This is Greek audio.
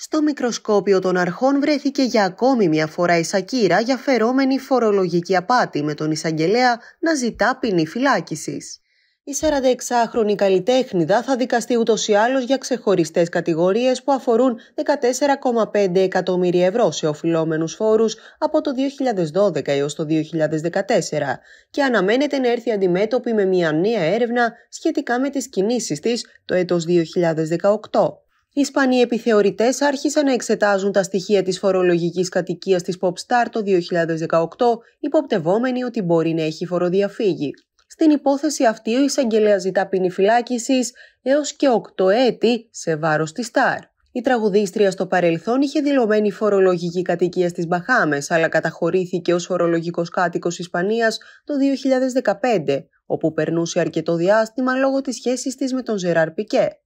Στο μικροσκόπιο των αρχών βρέθηκε για ακόμη μια φορά η Σακύρα για φερόμενη φορολογική απάτη με τον εισαγγελέα να ζητά ποινή φυλάκισης. Η 46χρονη καλλιτέχνηδα θα δικαστεί ούτως ή άλλως για ξεχωριστές κατηγορίες που αφορούν 14,5 εκατομμύρια ευρώ σε οφειλόμενους φόρους από το 2012 έως το 2014 και αναμένεται να έρθει αντιμέτωπη με μια νέα έρευνα σχετικά με τις κινήσεις της το έτος 2018. Οι Ισπανοί επιθεωρητές άρχισαν να εξετάζουν τα στοιχεία της φορολογικής κατοικίας της Popstar το 2018, υποπτευόμενοι ότι μπορεί να έχει φοροδιαφύγει. Στην υπόθεση αυτή, ο εισαγγελέας ζητά ποινή φυλάκισης έως και 8 έτη σε βάρος της Star. Η τραγουδίστρια στο παρελθόν είχε δηλωμένη φορολογική κατοικία στις Μπαχάμες, αλλά καταχωρήθηκε ως φορολογικός κάτοικος Ισπανίας το 2015, όπου περνούσε αρκετό διάστημα λόγω της σχέσης της με τον Ζεράρ Πικέ.